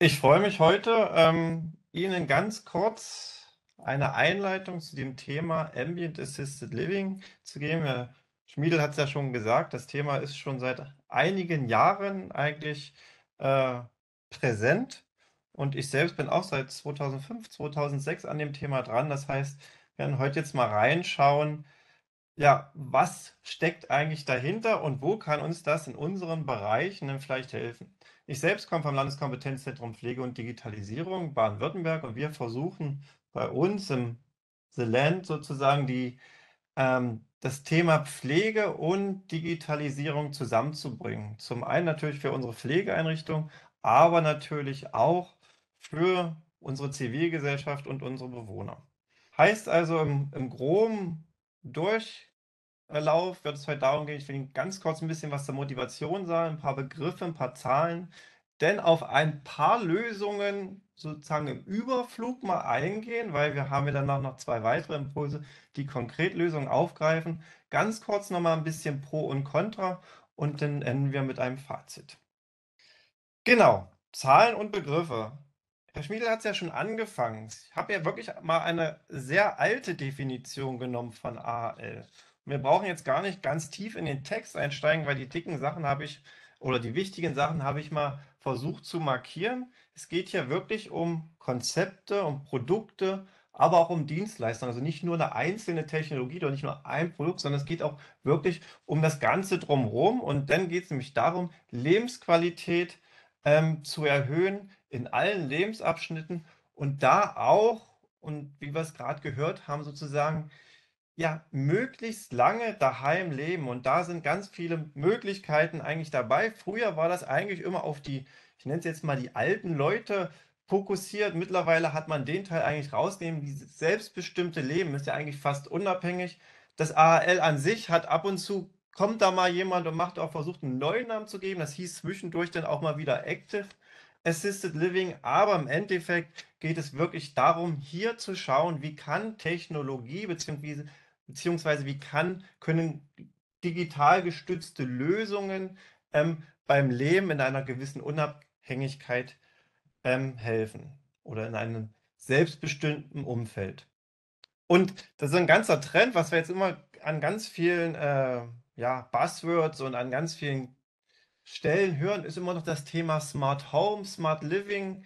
Ich freue mich heute, ähm, Ihnen ganz kurz eine Einleitung zu dem Thema Ambient Assisted Living zu geben. Herr Schmiedel hat es ja schon gesagt, das Thema ist schon seit einigen Jahren eigentlich äh, präsent. Und ich selbst bin auch seit 2005, 2006 an dem Thema dran. Das heißt, wir werden heute jetzt mal reinschauen, ja, was steckt eigentlich dahinter und wo kann uns das in unseren Bereichen denn vielleicht helfen? Ich selbst komme vom Landeskompetenzzentrum Pflege und Digitalisierung Baden-Württemberg und wir versuchen bei uns im The Land sozusagen die, ähm, das Thema Pflege und Digitalisierung zusammenzubringen. Zum einen natürlich für unsere Pflegeeinrichtung, aber natürlich auch für unsere Zivilgesellschaft und unsere Bewohner. Heißt also im, im Groben durch Verlauf äh, wird es heute darum gehen, ich will Ihnen ganz kurz ein bisschen was zur Motivation sagen, ein paar Begriffe, ein paar Zahlen, denn auf ein paar Lösungen sozusagen im Überflug mal eingehen, weil wir haben ja danach noch zwei weitere Impulse, die konkret Lösungen aufgreifen. Ganz kurz nochmal ein bisschen Pro und Contra und dann enden wir mit einem Fazit. Genau, Zahlen und Begriffe. Herr Schmiedel hat es ja schon angefangen. Ich habe ja wirklich mal eine sehr alte Definition genommen von AL wir brauchen jetzt gar nicht ganz tief in den Text einsteigen, weil die dicken Sachen habe ich oder die wichtigen Sachen habe ich mal versucht zu markieren. Es geht hier wirklich um Konzepte, um Produkte, aber auch um Dienstleistungen. Also nicht nur eine einzelne Technologie oder nicht nur ein Produkt, sondern es geht auch wirklich um das Ganze drumherum. Und dann geht es nämlich darum, Lebensqualität ähm, zu erhöhen in allen Lebensabschnitten und da auch, und wie wir es gerade gehört haben, sozusagen ja, möglichst lange daheim leben und da sind ganz viele Möglichkeiten eigentlich dabei. Früher war das eigentlich immer auf die, ich nenne es jetzt mal die alten Leute fokussiert. Mittlerweile hat man den Teil eigentlich rausnehmen. Dieses selbstbestimmte Leben ist ja eigentlich fast unabhängig. Das AAL an sich hat ab und zu, kommt da mal jemand und macht auch versucht, einen neuen Namen zu geben. Das hieß zwischendurch dann auch mal wieder Active. Assisted Living, aber im Endeffekt geht es wirklich darum, hier zu schauen, wie kann Technologie bzw beziehungsweise wie kann, können digital gestützte Lösungen ähm, beim Leben in einer gewissen Unabhängigkeit ähm, helfen oder in einem selbstbestimmten Umfeld. Und das ist ein ganzer Trend, was wir jetzt immer an ganz vielen äh, ja, Buzzwords und an ganz vielen Stellen hören, ist immer noch das Thema Smart Home, Smart Living,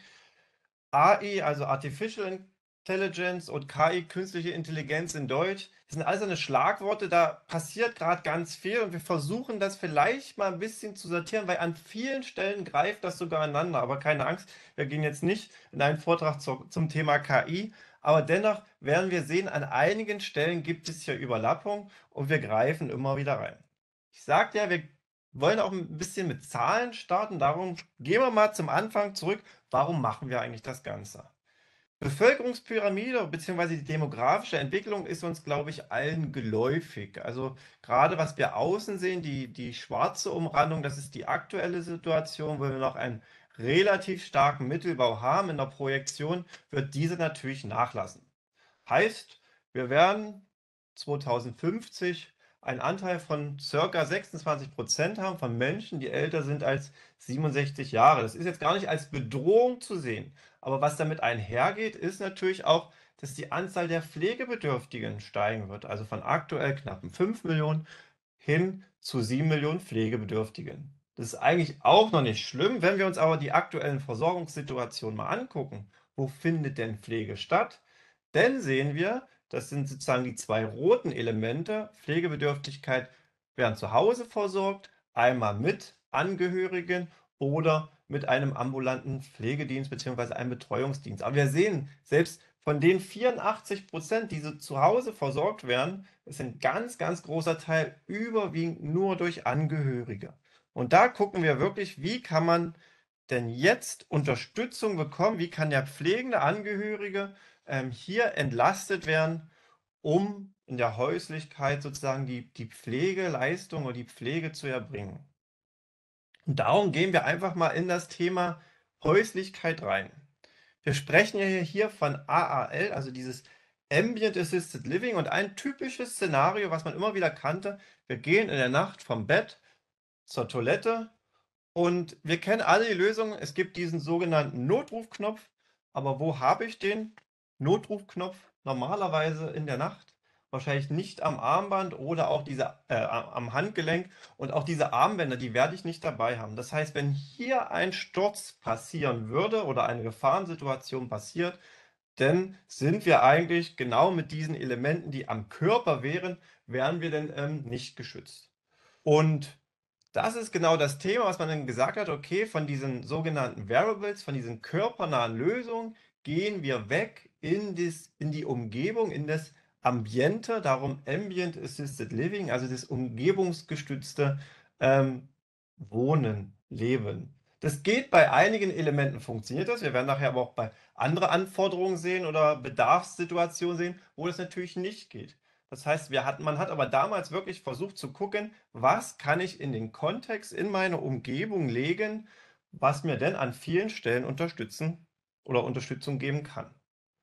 AI, also Artificial Intelligence und KI, künstliche Intelligenz in Deutsch. Das sind alles eine Schlagworte, da passiert gerade ganz viel und wir versuchen das vielleicht mal ein bisschen zu sortieren, weil an vielen Stellen greift das sogar aneinander. Aber keine Angst, wir gehen jetzt nicht in einen Vortrag zu, zum Thema KI, aber dennoch werden wir sehen, an einigen Stellen gibt es hier Überlappung und wir greifen immer wieder rein. Ich sagte ja, wir wollen auch ein bisschen mit Zahlen starten, darum gehen wir mal zum Anfang zurück. Warum machen wir eigentlich das Ganze? Bevölkerungspyramide bzw. die demografische Entwicklung ist uns, glaube ich, allen geläufig. Also gerade was wir außen sehen, die, die schwarze Umrandung, das ist die aktuelle Situation, wo wir noch einen relativ starken Mittelbau haben in der Projektion, wird diese natürlich nachlassen. Heißt, wir werden 2050 einen Anteil von ca. 26 Prozent haben von Menschen, die älter sind als 67 Jahre. Das ist jetzt gar nicht als Bedrohung zu sehen. Aber was damit einhergeht, ist natürlich auch, dass die Anzahl der Pflegebedürftigen steigen wird. Also von aktuell knappen 5 Millionen hin zu 7 Millionen Pflegebedürftigen. Das ist eigentlich auch noch nicht schlimm. Wenn wir uns aber die aktuellen Versorgungssituationen mal angucken, wo findet denn Pflege statt? Dann sehen wir, das sind sozusagen die zwei roten Elemente. Pflegebedürftigkeit werden zu Hause versorgt, einmal mit Angehörigen oder mit einem ambulanten Pflegedienst bzw. einem Betreuungsdienst. Aber wir sehen, selbst von den 84 Prozent, die so zu Hause versorgt werden, ist ein ganz, ganz großer Teil überwiegend nur durch Angehörige. Und da gucken wir wirklich, wie kann man denn jetzt Unterstützung bekommen? Wie kann der pflegende Angehörige ähm, hier entlastet werden, um in der Häuslichkeit sozusagen die, die Pflegeleistung oder die Pflege zu erbringen. Und darum gehen wir einfach mal in das Thema Häuslichkeit rein. Wir sprechen ja hier von AAL, also dieses Ambient Assisted Living und ein typisches Szenario, was man immer wieder kannte. Wir gehen in der Nacht vom Bett zur Toilette und wir kennen alle die Lösungen. Es gibt diesen sogenannten Notrufknopf, aber wo habe ich den? Notrufknopf normalerweise in der Nacht, wahrscheinlich nicht am Armband oder auch diese, äh, am Handgelenk und auch diese Armbänder, die werde ich nicht dabei haben. Das heißt, wenn hier ein Sturz passieren würde oder eine Gefahrensituation passiert, dann sind wir eigentlich genau mit diesen Elementen, die am Körper wären, wären wir denn ähm, nicht geschützt. Und das ist genau das Thema, was man dann gesagt hat, okay, von diesen sogenannten Variables, von diesen körpernahen Lösungen gehen wir weg in, dies, in die Umgebung, in das Ambiente, darum Ambient Assisted Living, also das umgebungsgestützte ähm, Wohnen, Leben. Das geht bei einigen Elementen, funktioniert das. Wir werden nachher aber auch bei anderen Anforderungen sehen oder Bedarfssituationen sehen, wo das natürlich nicht geht. Das heißt, hat, man hat aber damals wirklich versucht zu gucken, was kann ich in den Kontext, in meine Umgebung legen, was mir denn an vielen Stellen unterstützen oder Unterstützung geben kann.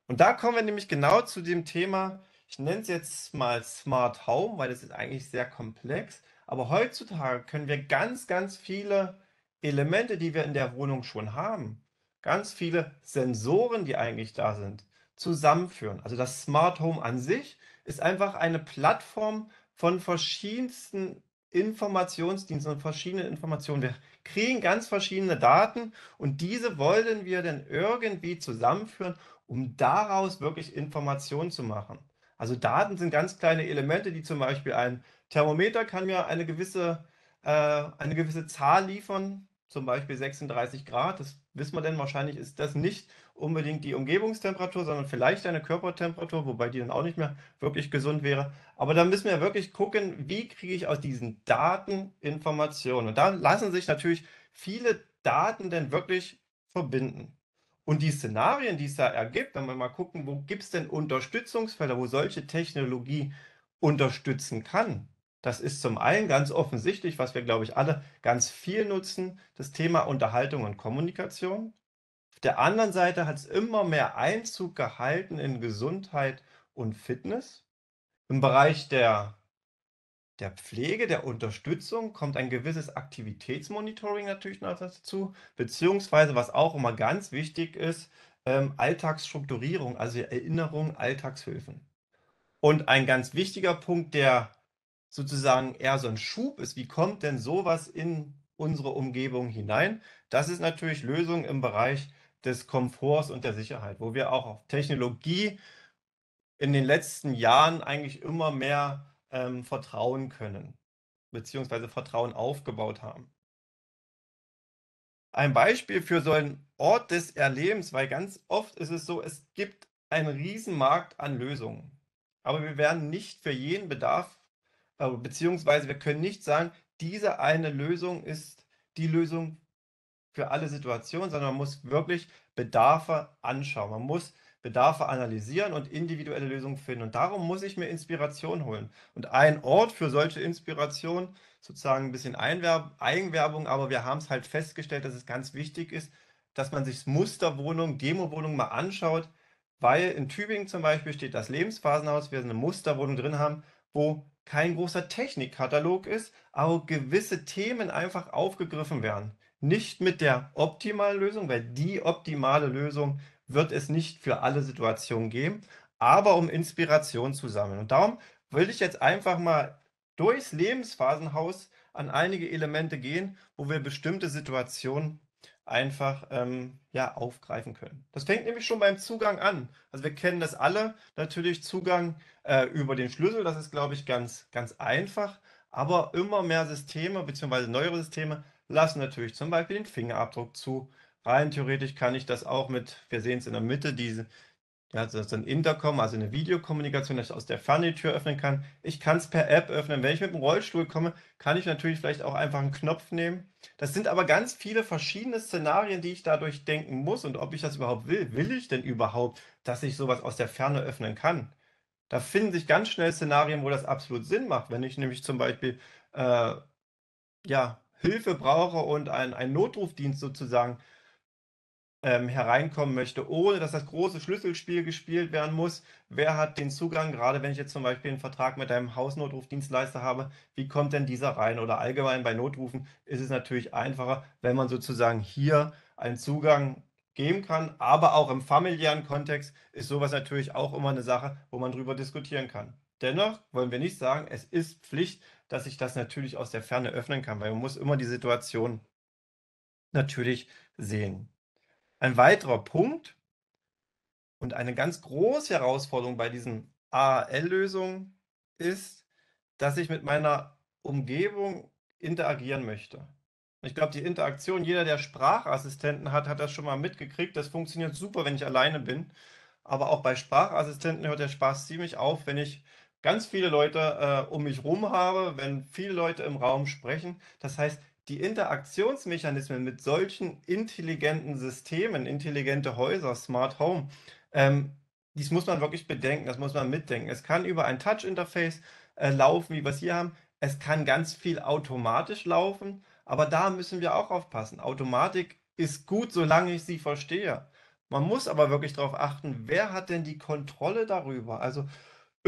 Und da kommen wir nämlich genau zu dem Thema, ich nenne es jetzt mal Smart Home, weil das ist eigentlich sehr komplex. Aber heutzutage können wir ganz, ganz viele Elemente, die wir in der Wohnung schon haben, ganz viele Sensoren, die eigentlich da sind, zusammenführen. Also das Smart Home an sich ist einfach eine Plattform von verschiedensten Informationsdienst und verschiedene Informationen. Wir kriegen ganz verschiedene Daten und diese wollen wir dann irgendwie zusammenführen, um daraus wirklich Informationen zu machen. Also Daten sind ganz kleine Elemente, die zum Beispiel ein Thermometer kann mir eine gewisse, äh, eine gewisse Zahl liefern, zum Beispiel 36 Grad. Das wissen wir denn wahrscheinlich ist das nicht unbedingt die Umgebungstemperatur, sondern vielleicht eine Körpertemperatur, wobei die dann auch nicht mehr wirklich gesund wäre. Aber da müssen wir wirklich gucken, wie kriege ich aus diesen Daten Informationen. Und da lassen sich natürlich viele Daten denn wirklich verbinden. Und die Szenarien, die es da ergibt, wenn wir mal gucken, wo gibt es denn Unterstützungsfelder, wo solche Technologie unterstützen kann. Das ist zum einen ganz offensichtlich, was wir, glaube ich, alle ganz viel nutzen, das Thema Unterhaltung und Kommunikation. Auf der anderen Seite hat es immer mehr Einzug gehalten in Gesundheit und Fitness. Im Bereich der, der Pflege, der Unterstützung kommt ein gewisses Aktivitätsmonitoring natürlich noch dazu, beziehungsweise was auch immer ganz wichtig ist, ähm, Alltagsstrukturierung, also Erinnerung, Alltagshilfen. Und ein ganz wichtiger Punkt, der sozusagen eher so ein Schub ist, wie kommt denn sowas in unsere Umgebung hinein? Das ist natürlich Lösung im Bereich des Komforts und der Sicherheit, wo wir auch auf Technologie in den letzten Jahren eigentlich immer mehr ähm, vertrauen können, beziehungsweise Vertrauen aufgebaut haben. Ein Beispiel für so einen Ort des Erlebens, weil ganz oft ist es so, es gibt einen Riesenmarkt an Lösungen. Aber wir werden nicht für jeden Bedarf, äh, beziehungsweise wir können nicht sagen, diese eine Lösung ist die Lösung für alle Situationen, sondern man muss wirklich Bedarfe anschauen. Man muss Bedarfe analysieren und individuelle Lösungen finden. Und darum muss ich mir Inspiration holen. Und ein Ort für solche Inspiration, sozusagen ein bisschen Einwerb Eigenwerbung, aber wir haben es halt festgestellt, dass es ganz wichtig ist, dass man sich Musterwohnungen, Musterwohnung, Demo-Wohnung mal anschaut, weil in Tübingen zum Beispiel steht das Lebensphasenhaus, wir eine Musterwohnung drin haben, wo kein großer Technikkatalog ist, aber gewisse Themen einfach aufgegriffen werden nicht mit der optimalen Lösung, weil die optimale Lösung wird es nicht für alle Situationen geben, aber um Inspiration zu sammeln. Und darum will ich jetzt einfach mal durchs Lebensphasenhaus an einige Elemente gehen, wo wir bestimmte Situationen einfach ähm, ja, aufgreifen können. Das fängt nämlich schon beim Zugang an. Also wir kennen das alle, natürlich Zugang äh, über den Schlüssel, das ist, glaube ich, ganz, ganz einfach. Aber immer mehr Systeme bzw. neuere Systeme lassen natürlich zum Beispiel den Fingerabdruck zu. Rein theoretisch kann ich das auch mit, wir sehen es in der Mitte, diese, also das ist ein Intercom, also eine Videokommunikation, dass ich aus der Funneltür öffnen kann. Ich kann es per App öffnen. Wenn ich mit dem Rollstuhl komme, kann ich natürlich vielleicht auch einfach einen Knopf nehmen. Das sind aber ganz viele verschiedene Szenarien, die ich dadurch denken muss und ob ich das überhaupt will. Will ich denn überhaupt, dass ich sowas aus der Ferne öffnen kann? Da finden sich ganz schnell Szenarien, wo das absolut Sinn macht. Wenn ich nämlich zum Beispiel, äh, ja, Hilfe brauche und ein, ein Notrufdienst sozusagen ähm, hereinkommen möchte, ohne dass das große Schlüsselspiel gespielt werden muss. Wer hat den Zugang, gerade wenn ich jetzt zum Beispiel einen Vertrag mit einem Hausnotrufdienstleister habe, wie kommt denn dieser rein? Oder allgemein bei Notrufen ist es natürlich einfacher, wenn man sozusagen hier einen Zugang geben kann. Aber auch im familiären Kontext ist sowas natürlich auch immer eine Sache, wo man drüber diskutieren kann. Dennoch wollen wir nicht sagen, es ist Pflicht, dass ich das natürlich aus der Ferne öffnen kann, weil man muss immer die Situation natürlich sehen. Ein weiterer Punkt und eine ganz große Herausforderung bei diesen AAL-Lösungen ist, dass ich mit meiner Umgebung interagieren möchte. Ich glaube, die Interaktion, jeder, der Sprachassistenten hat, hat das schon mal mitgekriegt. Das funktioniert super, wenn ich alleine bin. Aber auch bei Sprachassistenten hört der Spaß ziemlich auf, wenn ich ganz viele Leute äh, um mich rum habe, wenn viele Leute im Raum sprechen. Das heißt, die Interaktionsmechanismen mit solchen intelligenten Systemen, intelligente Häuser, Smart Home, ähm, dies muss man wirklich bedenken, das muss man mitdenken. Es kann über ein Touch-Interface äh, laufen, wie wir es hier haben. Es kann ganz viel automatisch laufen, aber da müssen wir auch aufpassen. Automatik ist gut, solange ich sie verstehe. Man muss aber wirklich darauf achten, wer hat denn die Kontrolle darüber? Also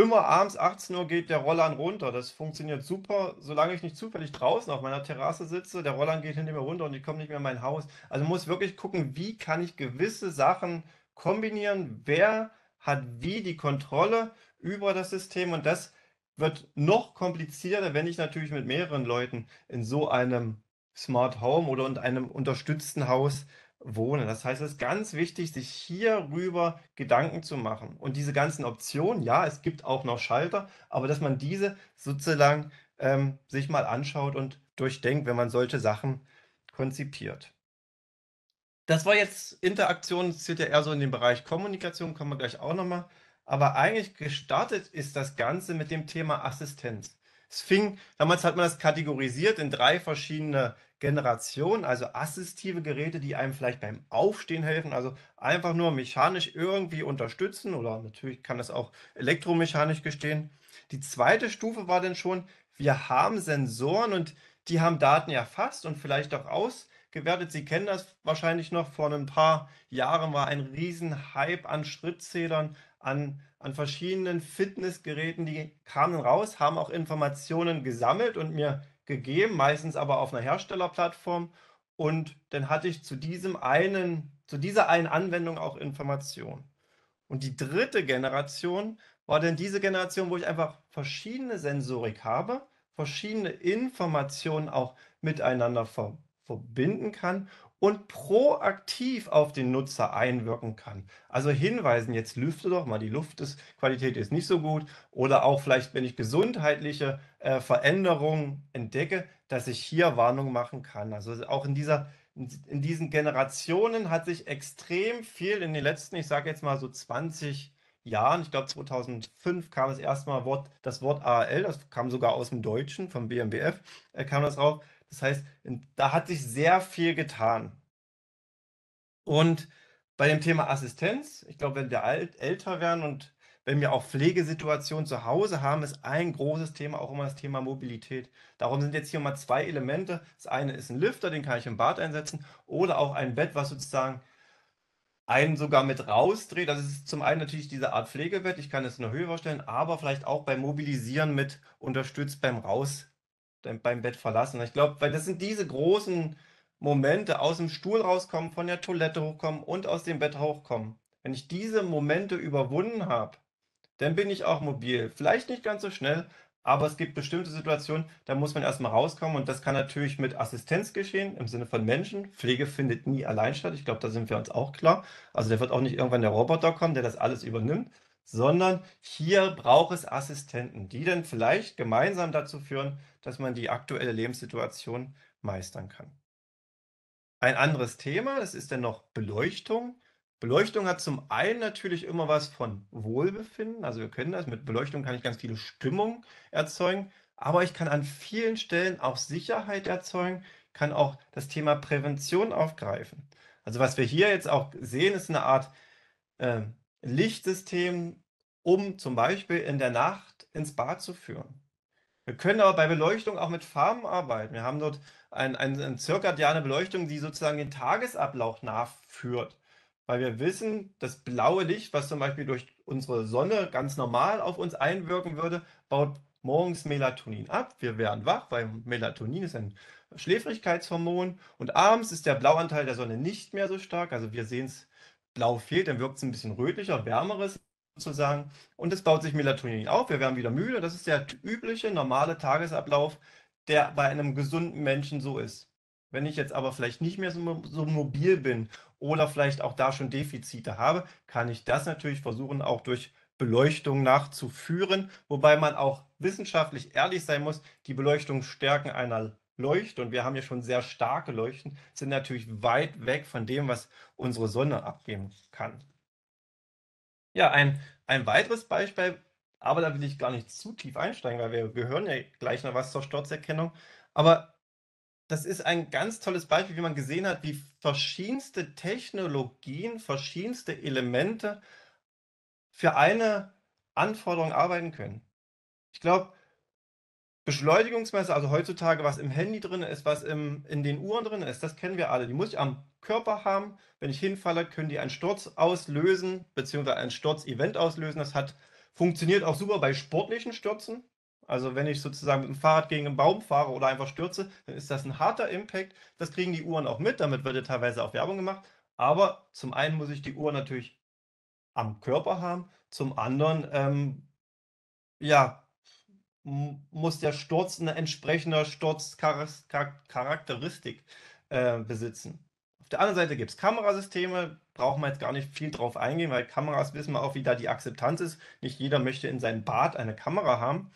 immer abends 18 Uhr geht der Rollern runter. Das funktioniert super, solange ich nicht zufällig draußen auf meiner Terrasse sitze. Der Rollern geht hinter mir runter und ich komme nicht mehr in mein Haus. Also muss wirklich gucken, wie kann ich gewisse Sachen kombinieren? Wer hat wie die Kontrolle über das System? Und das wird noch komplizierter, wenn ich natürlich mit mehreren Leuten in so einem Smart Home oder in einem unterstützten Haus wohnen. Das heißt, es ist ganz wichtig, sich hierüber Gedanken zu machen. Und diese ganzen Optionen, ja, es gibt auch noch Schalter, aber dass man diese sozusagen ähm, sich mal anschaut und durchdenkt, wenn man solche Sachen konzipiert. Das war jetzt Interaktion, das zählt ja eher so in den Bereich Kommunikation, kommen wir gleich auch nochmal. Aber eigentlich gestartet ist das Ganze mit dem Thema Assistenz. Es fing, damals hat man das kategorisiert in drei verschiedene Generationen, also assistive Geräte, die einem vielleicht beim Aufstehen helfen, also einfach nur mechanisch irgendwie unterstützen oder natürlich kann das auch elektromechanisch gestehen. Die zweite Stufe war dann schon, wir haben Sensoren und die haben Daten erfasst und vielleicht auch ausgewertet. Sie kennen das wahrscheinlich noch, vor ein paar Jahren war ein Riesenhype an Schrittzählern, an an verschiedenen Fitnessgeräten, die kamen raus, haben auch Informationen gesammelt und mir gegeben, meistens aber auf einer Herstellerplattform. Und dann hatte ich zu diesem einen, zu dieser einen Anwendung auch Informationen. Und die dritte Generation war dann diese Generation, wo ich einfach verschiedene Sensorik habe, verschiedene Informationen auch miteinander ver verbinden kann und proaktiv auf den Nutzer einwirken kann. Also hinweisen, jetzt lüfte doch mal, die Luftqualität ist nicht so gut oder auch vielleicht, wenn ich gesundheitliche äh, Veränderungen entdecke, dass ich hier Warnung machen kann. Also auch in dieser in diesen Generationen hat sich extrem viel in den letzten, ich sage jetzt mal so 20 Jahren, ich glaube 2005 kam das erste Mal Wort, das Wort ARL, das kam sogar aus dem Deutschen, vom BMWF, äh, kam das rauf, das heißt, da hat sich sehr viel getan. Und bei dem Thema Assistenz, ich glaube, wenn wir alt, älter werden und wenn wir auch Pflegesituationen zu Hause haben, ist ein großes Thema auch immer das Thema Mobilität. Darum sind jetzt hier mal zwei Elemente. Das eine ist ein Lifter, den kann ich im Bad einsetzen, oder auch ein Bett, was sozusagen einen sogar mit rausdreht. Das ist zum einen natürlich diese Art Pflegebett, ich kann es in der Höhe vorstellen, aber vielleicht auch beim Mobilisieren mit unterstützt beim Raus beim Bett verlassen. Ich glaube, weil das sind diese großen Momente, aus dem Stuhl rauskommen, von der Toilette hochkommen und aus dem Bett hochkommen. Wenn ich diese Momente überwunden habe, dann bin ich auch mobil. Vielleicht nicht ganz so schnell, aber es gibt bestimmte Situationen, da muss man erstmal rauskommen und das kann natürlich mit Assistenz geschehen, im Sinne von Menschen. Pflege findet nie allein statt. Ich glaube, da sind wir uns auch klar. Also da wird auch nicht irgendwann der Roboter kommen, der das alles übernimmt, sondern hier braucht es Assistenten, die dann vielleicht gemeinsam dazu führen, dass man die aktuelle Lebenssituation meistern kann. Ein anderes Thema, das ist dann noch Beleuchtung. Beleuchtung hat zum einen natürlich immer was von Wohlbefinden, also wir können das, mit Beleuchtung kann ich ganz viele Stimmung erzeugen, aber ich kann an vielen Stellen auch Sicherheit erzeugen, kann auch das Thema Prävention aufgreifen. Also was wir hier jetzt auch sehen, ist eine Art äh, Lichtsystem, um zum Beispiel in der Nacht ins Bad zu führen. Wir können aber bei Beleuchtung auch mit Farben arbeiten. Wir haben dort ein, ein, ein zirkadiane Beleuchtung, die sozusagen den Tagesablauf nachführt. Weil wir wissen, das blaue Licht, was zum Beispiel durch unsere Sonne ganz normal auf uns einwirken würde, baut morgens Melatonin ab. Wir werden wach, weil Melatonin ist ein Schläfrigkeitshormon. Und abends ist der Blauanteil der Sonne nicht mehr so stark. Also wir sehen es Blau fehlt, dann wirkt es ein bisschen rötlicher, wärmeres sozusagen. Und es baut sich Melatonin auf. Wir werden wieder müde. Das ist der übliche, normale Tagesablauf, der bei einem gesunden Menschen so ist. Wenn ich jetzt aber vielleicht nicht mehr so, so mobil bin oder vielleicht auch da schon Defizite habe, kann ich das natürlich versuchen, auch durch Beleuchtung nachzuführen. Wobei man auch wissenschaftlich ehrlich sein muss, die Beleuchtung stärken einer Leuchten, und wir haben ja schon sehr starke Leuchten, sind natürlich weit weg von dem, was unsere Sonne abgeben kann. Ja, ein, ein weiteres Beispiel, aber da will ich gar nicht zu tief einsteigen, weil wir, wir ja gleich noch was zur Sturzerkennung. Aber das ist ein ganz tolles Beispiel, wie man gesehen hat, wie verschiedenste Technologien, verschiedenste Elemente für eine Anforderung arbeiten können. Ich glaube, Beschleunigungsmesser, also heutzutage, was im Handy drin ist, was im, in den Uhren drin ist, das kennen wir alle. Die muss ich am Körper haben. Wenn ich hinfalle, können die einen Sturz auslösen, beziehungsweise ein Sturzevent auslösen. Das hat funktioniert auch super bei sportlichen Stürzen. Also wenn ich sozusagen mit dem Fahrrad gegen einen Baum fahre oder einfach stürze, dann ist das ein harter Impact. Das kriegen die Uhren auch mit, damit wird ja teilweise auch Werbung gemacht. Aber zum einen muss ich die Uhr natürlich am Körper haben, zum anderen ähm, ja, muss der Sturz eine entsprechende Sturzcharakteristik äh, besitzen. Auf der anderen Seite gibt es Kamerasysteme, brauchen wir jetzt gar nicht viel drauf eingehen, weil Kameras wissen wir auch, wie da die Akzeptanz ist. Nicht jeder möchte in seinem Bad eine Kamera haben.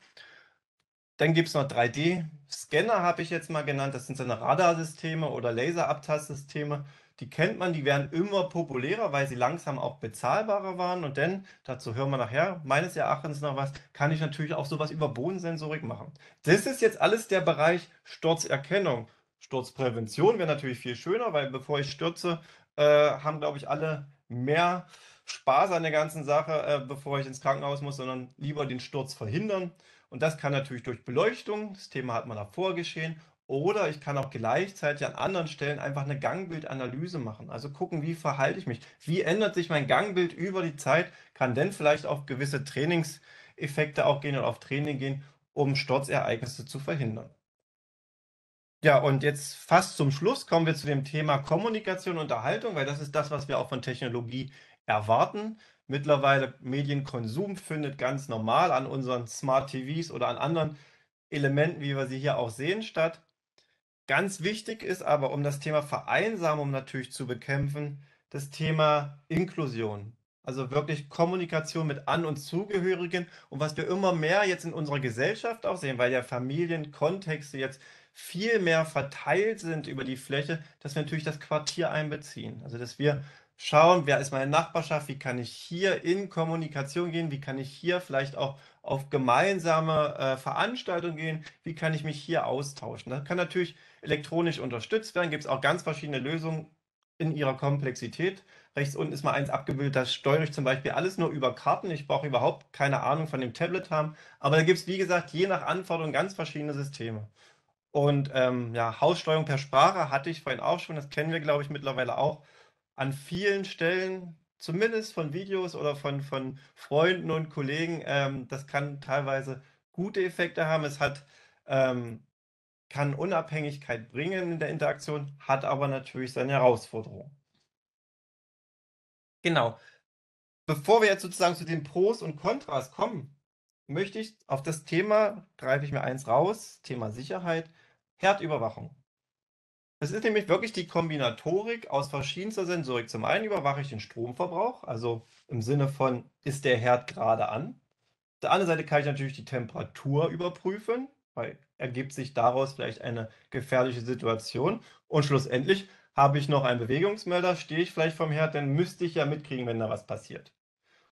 Dann gibt es noch 3D-Scanner, habe ich jetzt mal genannt. Das sind so eine Radarsysteme oder Laserabtastsysteme. systeme die kennt man, die werden immer populärer, weil sie langsam auch bezahlbarer waren. Und dann, dazu hören wir nachher, meines Erachtens noch was, kann ich natürlich auch sowas über Bodensensorik machen. Das ist jetzt alles der Bereich Sturzerkennung. Sturzprävention wäre natürlich viel schöner, weil bevor ich stürze, äh, haben, glaube ich, alle mehr Spaß an der ganzen Sache, äh, bevor ich ins Krankenhaus muss, sondern lieber den Sturz verhindern. Und das kann natürlich durch Beleuchtung, das Thema hat man davor geschehen, oder ich kann auch gleichzeitig an anderen Stellen einfach eine Gangbildanalyse machen. Also gucken, wie verhalte ich mich? Wie ändert sich mein Gangbild über die Zeit? Kann denn vielleicht auf gewisse Trainingseffekte auch gehen oder auf Training gehen, um Sturzereignisse zu verhindern? Ja, und jetzt fast zum Schluss kommen wir zu dem Thema Kommunikation und Unterhaltung, weil das ist das, was wir auch von Technologie erwarten. Mittlerweile Medienkonsum findet ganz normal an unseren Smart TVs oder an anderen Elementen, wie wir sie hier auch sehen, statt. Ganz wichtig ist aber, um das Thema Vereinsamung natürlich zu bekämpfen, das Thema Inklusion. Also wirklich Kommunikation mit An- und Zugehörigen und was wir immer mehr jetzt in unserer Gesellschaft auch sehen, weil ja Familienkontexte jetzt viel mehr verteilt sind über die Fläche, dass wir natürlich das Quartier einbeziehen. Also dass wir schauen, wer ist meine Nachbarschaft, wie kann ich hier in Kommunikation gehen, wie kann ich hier vielleicht auch auf gemeinsame äh, Veranstaltungen gehen, wie kann ich mich hier austauschen. Das kann natürlich elektronisch unterstützt werden. Gibt es auch ganz verschiedene Lösungen in ihrer Komplexität. Rechts unten ist mal eins abgebildet, das steuere ich zum Beispiel alles nur über Karten. Ich brauche überhaupt keine Ahnung von dem Tablet haben. Aber da gibt es, wie gesagt, je nach Anforderung ganz verschiedene Systeme. Und ähm, ja, Haussteuerung per Sprache hatte ich vorhin auch schon, das kennen wir, glaube ich, mittlerweile auch. An vielen Stellen, zumindest von Videos oder von, von Freunden und Kollegen, ähm, das kann teilweise gute Effekte haben. Es hat ähm, kann Unabhängigkeit bringen in der Interaktion, hat aber natürlich seine Herausforderungen. Genau. Bevor wir jetzt sozusagen zu den Pros und Kontras kommen, möchte ich auf das Thema, greife ich mir eins raus, Thema Sicherheit, Herdüberwachung. Das ist nämlich wirklich die Kombinatorik aus verschiedenster Sensorik. Zum einen überwache ich den Stromverbrauch, also im Sinne von, ist der Herd gerade an? Auf der anderen Seite kann ich natürlich die Temperatur überprüfen, weil ergibt sich daraus vielleicht eine gefährliche Situation. Und schlussendlich habe ich noch einen Bewegungsmelder, stehe ich vielleicht vom Herd, dann müsste ich ja mitkriegen, wenn da was passiert.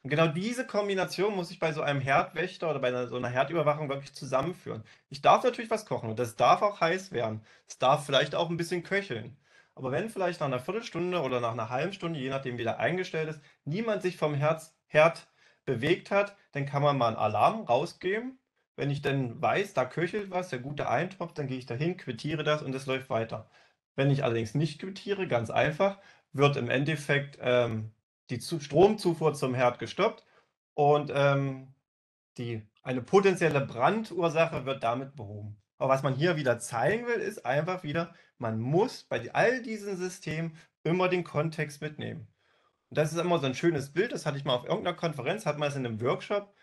Und genau diese Kombination muss ich bei so einem Herdwächter oder bei so einer Herdüberwachung wirklich zusammenführen. Ich darf natürlich was kochen und das darf auch heiß werden. Es darf vielleicht auch ein bisschen köcheln. Aber wenn vielleicht nach einer Viertelstunde oder nach einer halben Stunde, je nachdem wie der eingestellt ist, niemand sich vom Herz, Herd bewegt hat, dann kann man mal einen Alarm rausgeben wenn ich dann weiß, da köchelt was, der gute Eintopf, dann gehe ich dahin, quittiere das und es läuft weiter. Wenn ich allerdings nicht quittiere, ganz einfach, wird im Endeffekt ähm, die zu Stromzufuhr zum Herd gestoppt und ähm, die, eine potenzielle Brandursache wird damit behoben. Aber was man hier wieder zeigen will, ist einfach wieder, man muss bei all diesen Systemen immer den Kontext mitnehmen. Und das ist immer so ein schönes Bild, das hatte ich mal auf irgendeiner Konferenz, hat man es in einem Workshop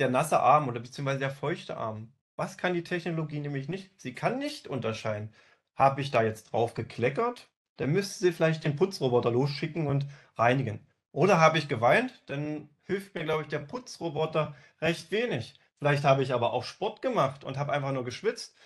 der nasse Arm oder beziehungsweise der feuchte Arm. Was kann die Technologie nämlich nicht? Sie kann nicht unterscheiden. Habe ich da jetzt drauf gekleckert? Dann müsste sie vielleicht den Putzroboter losschicken und reinigen. Oder habe ich geweint? Dann hilft mir, glaube ich, der Putzroboter recht wenig. Vielleicht habe ich aber auch Sport gemacht und habe einfach nur geschwitzt.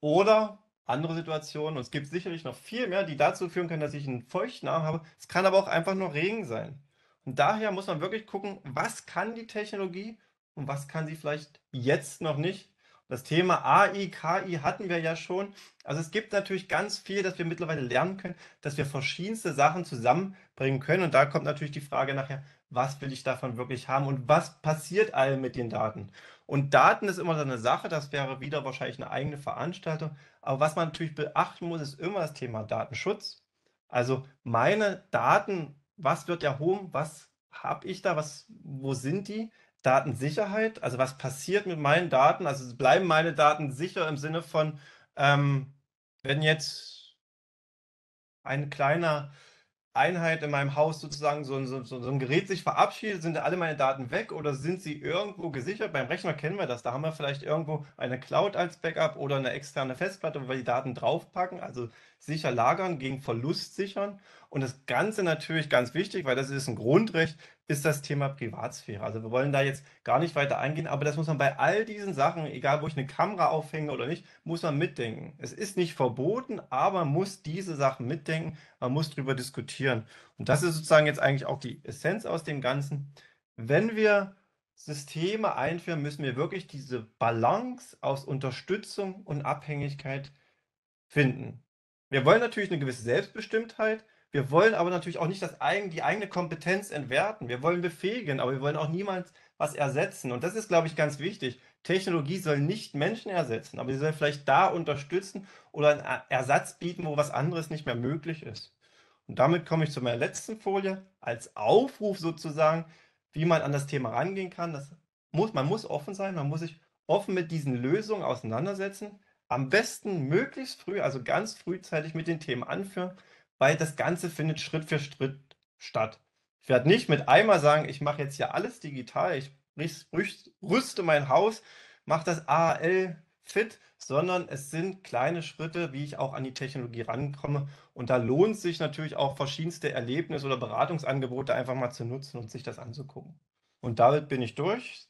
Oder andere Situationen. Und es gibt sicherlich noch viel mehr, die dazu führen können, dass ich einen feuchten Arm habe. Es kann aber auch einfach nur Regen sein. Und daher muss man wirklich gucken, was kann die Technologie und was kann sie vielleicht jetzt noch nicht. Das Thema AI, KI hatten wir ja schon. Also es gibt natürlich ganz viel, dass wir mittlerweile lernen können, dass wir verschiedenste Sachen zusammenbringen können. Und da kommt natürlich die Frage nachher, was will ich davon wirklich haben und was passiert all mit den Daten? Und Daten ist immer so eine Sache, das wäre wieder wahrscheinlich eine eigene Veranstaltung. Aber was man natürlich beachten muss, ist immer das Thema Datenschutz. Also meine Daten, was wird erhoben, was habe ich da, was, wo sind die? Datensicherheit? Also was passiert mit meinen Daten? Also bleiben meine Daten sicher im Sinne von, ähm, wenn jetzt eine kleine Einheit in meinem Haus sozusagen so, so, so, ein Gerät sich verabschiedet, sind alle meine Daten weg oder sind sie irgendwo gesichert? Beim Rechner kennen wir das, da haben wir vielleicht irgendwo eine Cloud als Backup oder eine externe Festplatte, wo wir die Daten draufpacken, also sicher lagern, gegen Verlust sichern. Und das Ganze natürlich ganz wichtig, weil das ist ein Grundrecht, ist das Thema Privatsphäre. Also wir wollen da jetzt gar nicht weiter eingehen, aber das muss man bei all diesen Sachen, egal wo ich eine Kamera aufhänge oder nicht, muss man mitdenken. Es ist nicht verboten, aber man muss diese Sachen mitdenken, man muss darüber diskutieren. Und das ist sozusagen jetzt eigentlich auch die Essenz aus dem Ganzen. Wenn wir Systeme einführen, müssen wir wirklich diese Balance aus Unterstützung und Abhängigkeit finden. Wir wollen natürlich eine gewisse Selbstbestimmtheit, wir wollen aber natürlich auch nicht das eigen, die eigene Kompetenz entwerten. Wir wollen befähigen, aber wir wollen auch niemals was ersetzen. Und das ist, glaube ich, ganz wichtig. Technologie soll nicht Menschen ersetzen, aber sie soll vielleicht da unterstützen oder einen Ersatz bieten, wo was anderes nicht mehr möglich ist. Und damit komme ich zu meiner letzten Folie als Aufruf sozusagen, wie man an das Thema rangehen kann. Das muss, man muss offen sein, man muss sich offen mit diesen Lösungen auseinandersetzen. Am besten möglichst früh, also ganz frühzeitig mit den Themen anführen weil das Ganze findet Schritt für Schritt statt. Ich werde nicht mit einmal sagen, ich mache jetzt hier alles digital, ich rüste mein Haus, mache das AAL fit, sondern es sind kleine Schritte, wie ich auch an die Technologie rankomme. Und da lohnt sich natürlich auch verschiedenste Erlebnis- oder Beratungsangebote einfach mal zu nutzen und sich das anzugucken. Und damit bin ich durch.